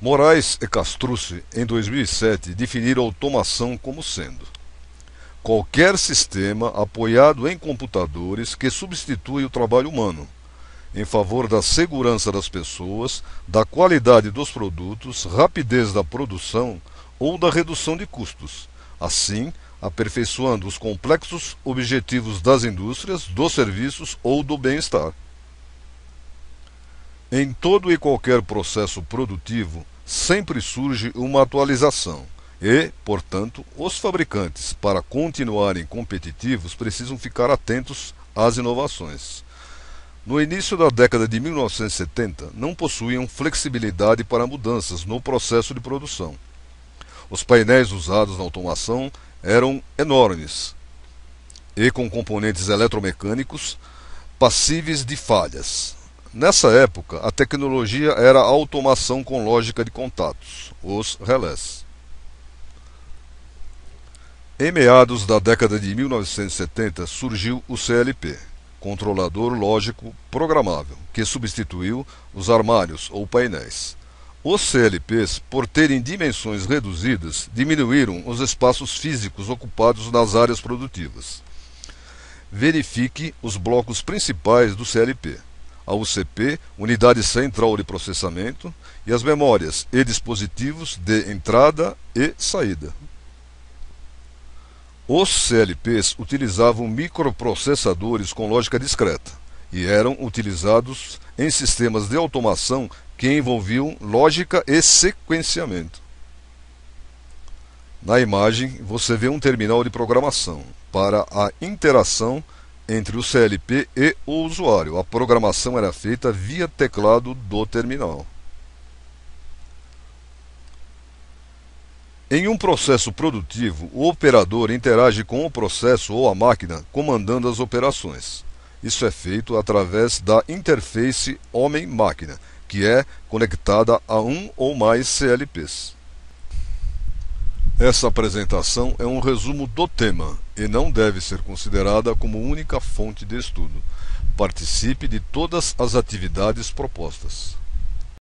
Moraes e Castrucci, em 2007, definiram automação como sendo qualquer sistema apoiado em computadores que substitui o trabalho humano, em favor da segurança das pessoas, da qualidade dos produtos, rapidez da produção ou da redução de custos, assim aperfeiçoando os complexos objetivos das indústrias, dos serviços ou do bem-estar. Em todo e qualquer processo produtivo, sempre surge uma atualização e, portanto, os fabricantes, para continuarem competitivos, precisam ficar atentos às inovações. No início da década de 1970, não possuíam flexibilidade para mudanças no processo de produção. Os painéis usados na automação eram enormes e com componentes eletromecânicos passíveis de falhas. Nessa época, a tecnologia era a automação com lógica de contatos, os relés. Em meados da década de 1970 surgiu o CLP, controlador lógico programável, que substituiu os armários ou painéis. Os CLPs, por terem dimensões reduzidas, diminuíram os espaços físicos ocupados nas áreas produtivas. Verifique os blocos principais do CLP a UCP, Unidade Central de Processamento, e as memórias e dispositivos de entrada e saída. Os CLPs utilizavam microprocessadores com lógica discreta e eram utilizados em sistemas de automação que envolviam lógica e sequenciamento. Na imagem, você vê um terminal de programação para a interação entre o CLP e o usuário. A programação era feita via teclado do terminal. Em um processo produtivo, o operador interage com o processo ou a máquina comandando as operações. Isso é feito através da interface homem-máquina, que é conectada a um ou mais CLPs. Essa apresentação é um resumo do tema e não deve ser considerada como única fonte de estudo. Participe de todas as atividades propostas.